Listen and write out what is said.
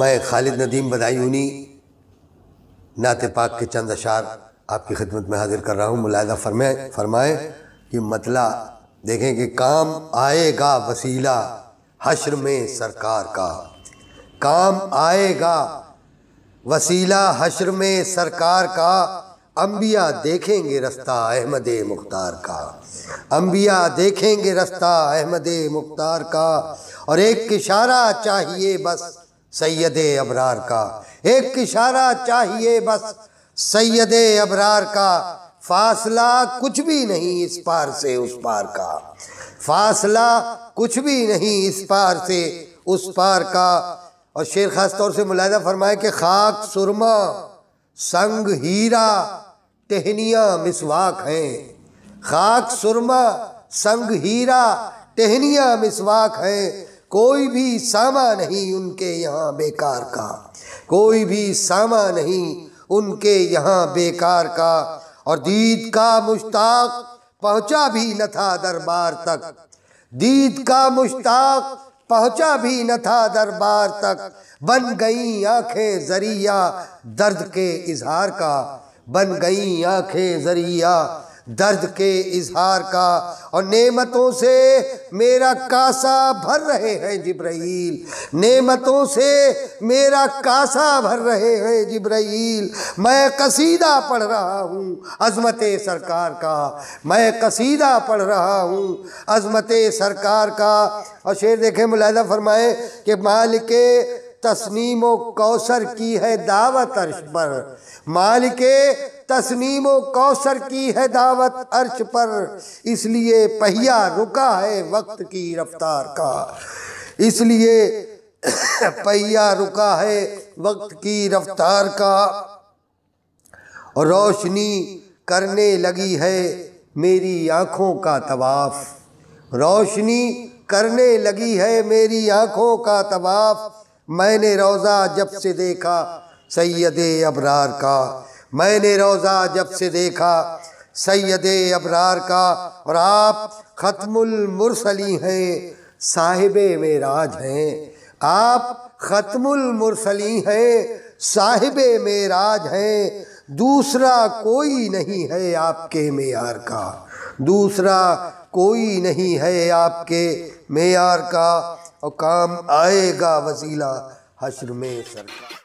मैं खालिद नदीम बदायूनी नात पाक के चंद अशार आपकी खिदमत में हाजिर कर रहा हूँ मुलायदा फरमाए फरमाए कि मतला देखें कि काम आएगा वसीला हशर में सरकार का काम आएगा वसीला हशर में सरकार का अम्बिया देखेंगे रास्ता अहमद मुख्तार का अम्बिया देखेंगे रास्ता अहमद मुख्तार का और एक इशारा चाहिए बस सैयद अबरार का एक इशारा चाहिए बस सैयद अबरार का फासला कुछ भी नहीं इस पार से उस पार का फासला कुछ भी नहीं इस पार से उस पार का और शेर खास तौर से मुलायदा फरमाए कि खाक सुरमा संग हीरा टहनिया मिसवाक हैं खाक सुरमा संग हीरा टहनिया मिसवाक हैं कोई भी सामा नहीं उनके यहाँ बेकार का कोई भी सामा नहीं उनके यहाँ बेकार का और दीद का मुश्ताक पहुँचा भी न था दरबार तक दीद का मुश्ताक पहुँचा भी न था दरबार तक बन गई आंखें जरिया दर्द के इजहार का बन गई आंखें जरिया दर्द के इजहार का और नेमतों से मेरा कासा भर रहे हैं जिब्राइल नेमतों से मेरा कासा भर रहे हैं जिब्राइल मैं कसीदा पढ़ रहा हूँ अजमत सरकार का मैं कसीदा पढ़ रहा हूँ अजमत सरकार का और शेर देखें मुलादा फरमाए कि मालिक तस्नीम कौसर की है दावत अर्श पर मालिक तस्नीम कौसर की है दावत अर्श पर इसलिए पहिया रुका है वक्त की रफ्तार का इसलिए पहिया रुका है वक्त की रफ्तार का रोशनी करने लगी है मेरी आँखों का तवाफ रोशनी करने लगी है मेरी आँखों का तवाफ मैंने रोज़ा जब से देखा सैद अबरार का मैंने रोज़ा जब से देखा सैद अबरार का और आप ख़त्मुलमरसली हैं साहिब मेराज हैं आप ख़त्मुलमरसली हैं साहिब मेराज हैं दूसरा कोई नहीं है आपके मेयार का दूसरा कोई नहीं है आपके मेयार का और काम आएगा वसीला हश्र में सरकार